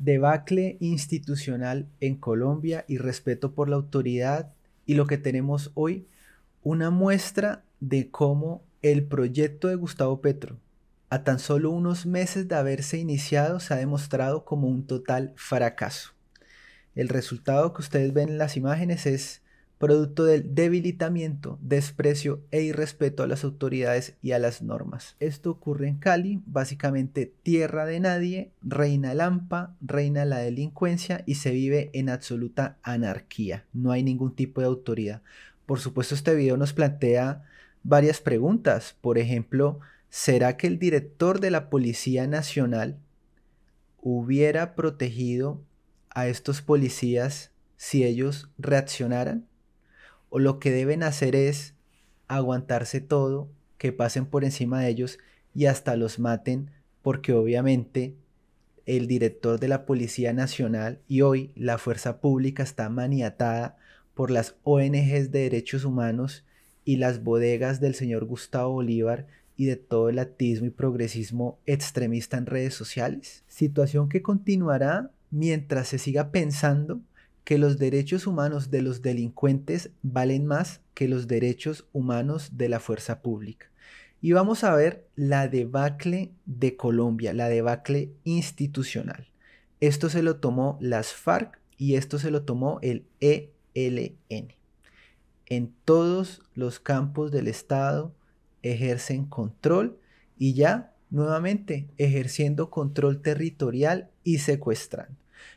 debacle institucional en Colombia y respeto por la autoridad y lo que tenemos hoy, una muestra de cómo el proyecto de Gustavo Petro, a tan solo unos meses de haberse iniciado, se ha demostrado como un total fracaso. El resultado que ustedes ven en las imágenes es producto del debilitamiento, desprecio e irrespeto a las autoridades y a las normas. Esto ocurre en Cali, básicamente tierra de nadie, reina el AMPA, reina la delincuencia y se vive en absoluta anarquía. No hay ningún tipo de autoridad. Por supuesto, este video nos plantea varias preguntas. Por ejemplo, ¿será que el director de la Policía Nacional hubiera protegido a estos policías si ellos reaccionaran? o lo que deben hacer es aguantarse todo, que pasen por encima de ellos y hasta los maten, porque obviamente el director de la Policía Nacional y hoy la fuerza pública está maniatada por las ONGs de derechos humanos y las bodegas del señor Gustavo Bolívar y de todo el atismo y progresismo extremista en redes sociales, situación que continuará mientras se siga pensando que los derechos humanos de los delincuentes valen más que los derechos humanos de la fuerza pública. Y vamos a ver la debacle de Colombia, la debacle institucional. Esto se lo tomó las FARC y esto se lo tomó el ELN. En todos los campos del Estado ejercen control y ya nuevamente ejerciendo control territorial y secuestrando.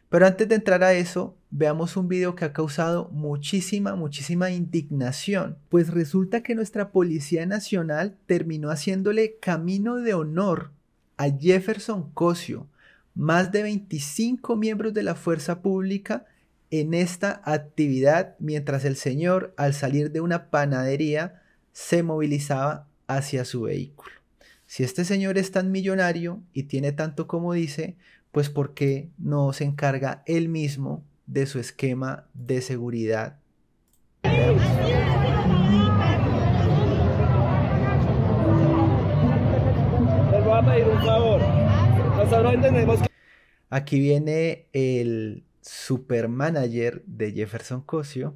Pero antes de entrar a eso, veamos un video que ha causado muchísima, muchísima indignación, pues resulta que nuestra Policía Nacional terminó haciéndole camino de honor a Jefferson Cosio, más de 25 miembros de la fuerza pública en esta actividad mientras el señor al salir de una panadería se movilizaba hacia su vehículo. Si este señor es tan millonario y tiene tanto como dice, pues porque no se encarga él mismo de su esquema de seguridad. Aquí viene el supermanager de Jefferson Cosio.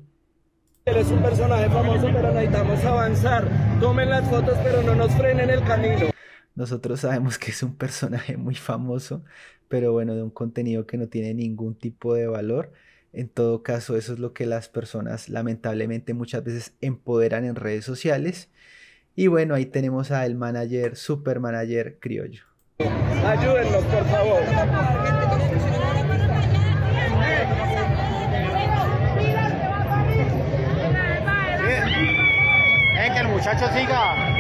Él es un personaje famoso, pero necesitamos avanzar. Tomen las fotos, pero no nos frenen el camino. Nosotros sabemos que es un personaje muy famoso, pero bueno, de un contenido que no tiene ningún tipo de valor. En todo caso, eso es lo que las personas lamentablemente muchas veces empoderan en redes sociales. Y bueno, ahí tenemos al manager, super manager criollo. Ayúdenlo, por favor. que el muchacho siga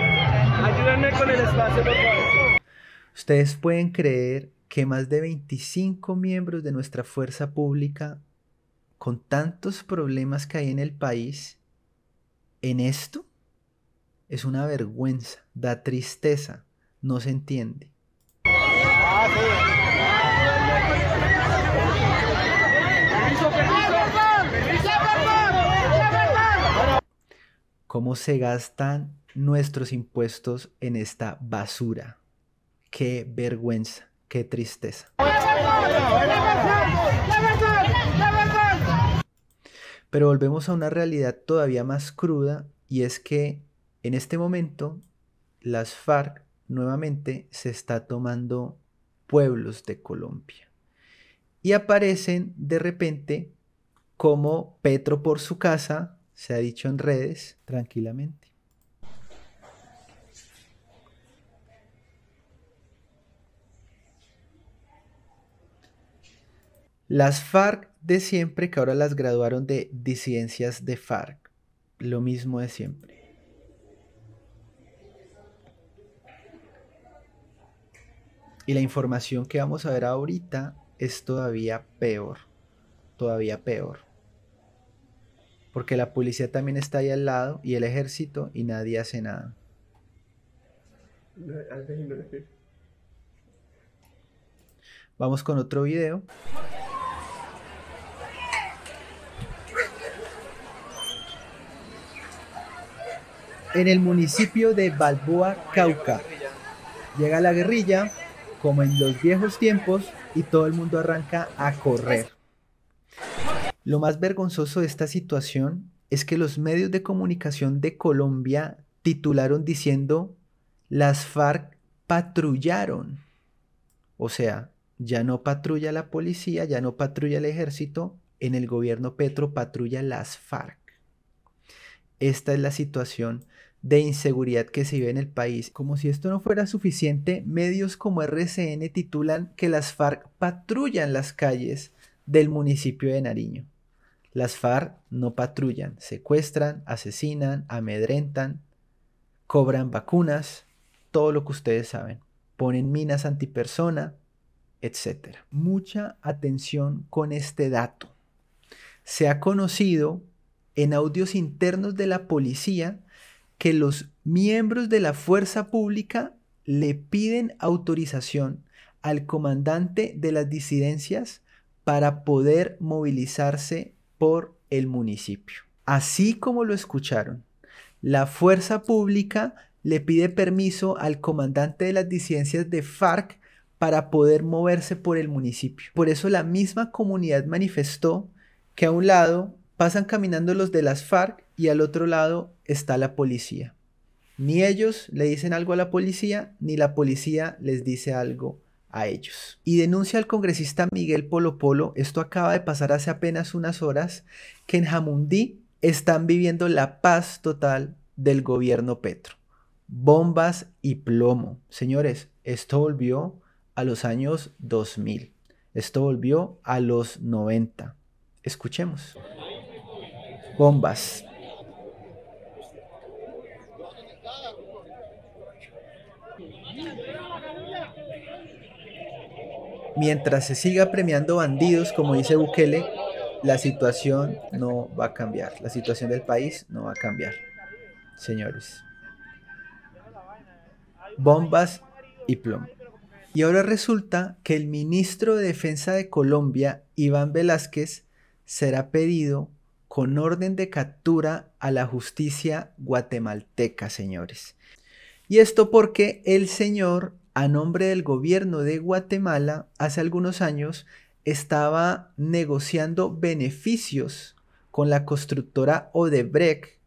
con el espacio, Ustedes pueden creer que más de 25 miembros de nuestra fuerza pública, con tantos problemas que hay en el país, en esto es una vergüenza, da tristeza, no se entiende. Ah, cómo se gastan nuestros impuestos en esta basura. Qué vergüenza, qué tristeza. Pero volvemos a una realidad todavía más cruda y es que en este momento las FARC nuevamente se está tomando pueblos de Colombia y aparecen de repente como Petro por su casa, se ha dicho en redes, tranquilamente. Las FARC de siempre, que ahora las graduaron de disidencias de FARC. Lo mismo de siempre. Y la información que vamos a ver ahorita es todavía peor. Todavía peor. Porque la policía también está ahí al lado y el ejército y nadie hace nada. Vamos con otro video. en el municipio de Balboa, Cauca. Llega la guerrilla, como en los viejos tiempos, y todo el mundo arranca a correr. Lo más vergonzoso de esta situación es que los medios de comunicación de Colombia titularon diciendo las FARC patrullaron. O sea, ya no patrulla la policía, ya no patrulla el ejército, en el gobierno Petro patrulla las FARC. Esta es la situación de inseguridad que se vive en el país. Como si esto no fuera suficiente, medios como RCN titulan que las FARC patrullan las calles del municipio de Nariño. Las FARC no patrullan, secuestran, asesinan, amedrentan, cobran vacunas, todo lo que ustedes saben. Ponen minas antipersona, etc. Mucha atención con este dato. Se ha conocido en audios internos de la policía que los miembros de la fuerza pública le piden autorización al comandante de las disidencias para poder movilizarse por el municipio. Así como lo escucharon, la fuerza pública le pide permiso al comandante de las disidencias de FARC para poder moverse por el municipio. Por eso la misma comunidad manifestó que a un lado pasan caminando los de las FARC y al otro lado está la policía. Ni ellos le dicen algo a la policía, ni la policía les dice algo a ellos. Y denuncia al congresista Miguel Polo Polo, esto acaba de pasar hace apenas unas horas, que en Jamundí están viviendo la paz total del gobierno Petro. Bombas y plomo. Señores, esto volvió a los años 2000. Esto volvió a los 90. Escuchemos. Bombas, mientras se siga premiando bandidos, como dice Bukele, la situación no va a cambiar. La situación del país no va a cambiar, señores. Bombas y plomo. Y ahora resulta que el ministro de Defensa de Colombia, Iván Velázquez, será pedido con orden de captura a la justicia guatemalteca, señores. Y esto porque el señor a nombre del gobierno de Guatemala hace algunos años estaba negociando beneficios con la constructora Odebrecht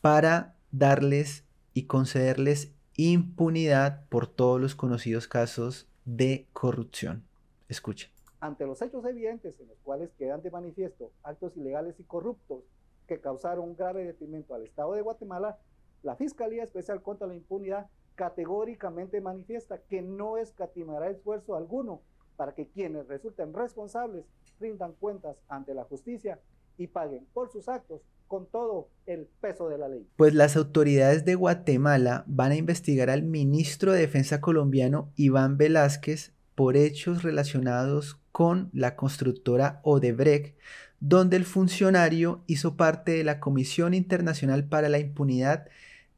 para darles y concederles impunidad por todos los conocidos casos de corrupción. Escucha. Ante los hechos evidentes en los cuales quedan de manifiesto actos ilegales y corruptos que causaron un grave detrimento al Estado de Guatemala, la Fiscalía Especial contra la Impunidad categóricamente manifiesta que no escatimará esfuerzo alguno para que quienes resulten responsables rindan cuentas ante la justicia y paguen por sus actos con todo el peso de la ley. Pues las autoridades de Guatemala van a investigar al ministro de Defensa colombiano Iván Velázquez por hechos relacionados con la constructora Odebrecht, donde el funcionario hizo parte de la Comisión Internacional para la Impunidad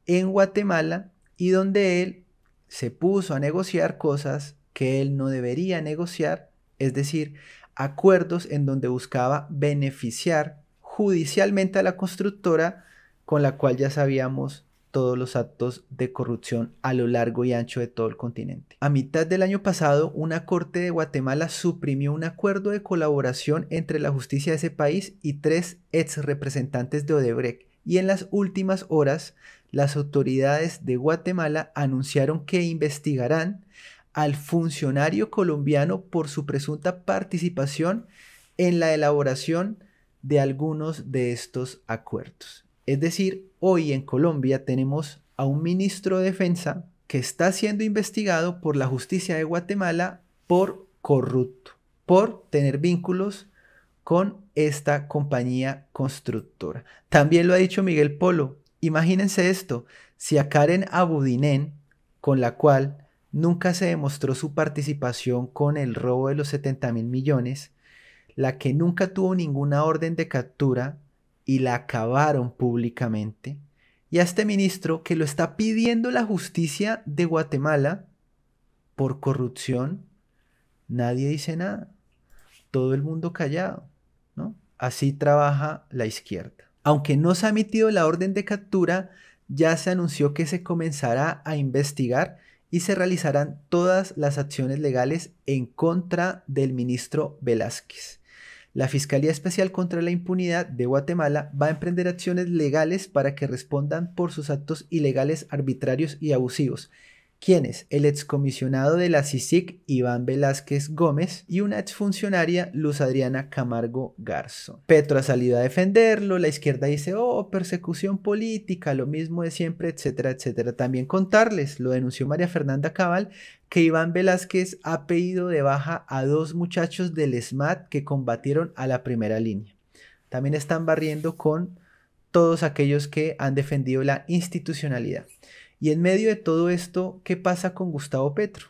en Guatemala y donde él se puso a negociar cosas que él no debería negociar, es decir, acuerdos en donde buscaba beneficiar judicialmente a la constructora con la cual ya sabíamos todos los actos de corrupción a lo largo y ancho de todo el continente. A mitad del año pasado, una corte de Guatemala suprimió un acuerdo de colaboración entre la justicia de ese país y tres ex representantes de Odebrecht. Y en las últimas horas, las autoridades de Guatemala anunciaron que investigarán al funcionario colombiano por su presunta participación en la elaboración de algunos de estos acuerdos. Es decir, hoy en Colombia tenemos a un ministro de Defensa que está siendo investigado por la justicia de Guatemala por corrupto, por tener vínculos con esta compañía constructora. También lo ha dicho Miguel Polo. Imagínense esto, si a Karen Abudinen, con la cual nunca se demostró su participación con el robo de los 70 mil millones, la que nunca tuvo ninguna orden de captura, y la acabaron públicamente. Y a este ministro que lo está pidiendo la justicia de Guatemala por corrupción, nadie dice nada. Todo el mundo callado, ¿no? Así trabaja la izquierda. Aunque no se ha emitido la orden de captura, ya se anunció que se comenzará a investigar y se realizarán todas las acciones legales en contra del ministro Velázquez la Fiscalía Especial contra la Impunidad de Guatemala va a emprender acciones legales para que respondan por sus actos ilegales, arbitrarios y abusivos, quienes el excomisionado de la CICIC Iván Velázquez Gómez y una exfuncionaria Luz Adriana Camargo Garzón. Petro ha salido a defenderlo, la izquierda dice, oh, persecución política, lo mismo de siempre, etcétera, etcétera. También contarles, lo denunció María Fernanda Cabal, que Iván Velázquez ha pedido de baja a dos muchachos del SMAT que combatieron a la primera línea. También están barriendo con todos aquellos que han defendido la institucionalidad. Y en medio de todo esto, ¿qué pasa con Gustavo Petro?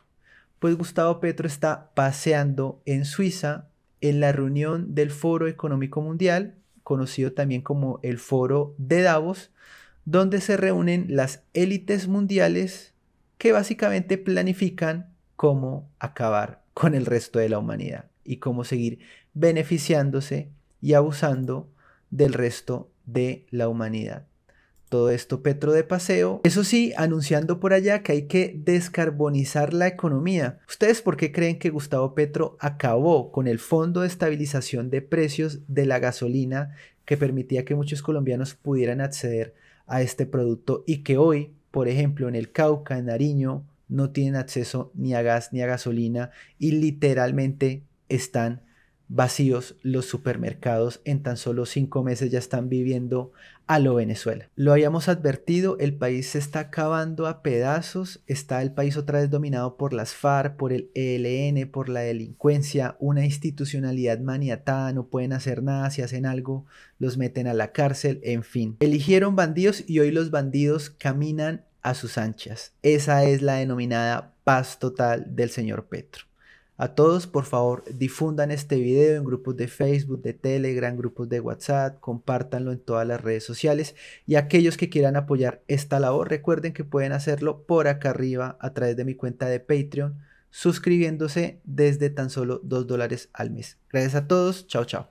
Pues Gustavo Petro está paseando en Suiza en la reunión del Foro Económico Mundial, conocido también como el Foro de Davos, donde se reúnen las élites mundiales que básicamente planifican cómo acabar con el resto de la humanidad y cómo seguir beneficiándose y abusando del resto de la humanidad. Todo esto Petro de paseo. Eso sí, anunciando por allá que hay que descarbonizar la economía. ¿Ustedes por qué creen que Gustavo Petro acabó con el Fondo de Estabilización de Precios de la Gasolina que permitía que muchos colombianos pudieran acceder a este producto y que hoy, por ejemplo, en el Cauca, en Nariño, no tienen acceso ni a gas ni a gasolina y literalmente están vacíos los supermercados en tan solo cinco meses ya están viviendo a lo Venezuela. Lo habíamos advertido, el país se está acabando a pedazos, está el país otra vez dominado por las FARC, por el ELN, por la delincuencia, una institucionalidad maniatada, no pueden hacer nada, si hacen algo los meten a la cárcel, en fin. Eligieron bandidos y hoy los bandidos caminan a sus anchas. Esa es la denominada paz total del señor Petro. A todos, por favor, difundan este video en grupos de Facebook, de Telegram, grupos de WhatsApp, compártanlo en todas las redes sociales y aquellos que quieran apoyar esta labor, recuerden que pueden hacerlo por acá arriba a través de mi cuenta de Patreon, suscribiéndose desde tan solo 2 dólares al mes. Gracias a todos, chao chao.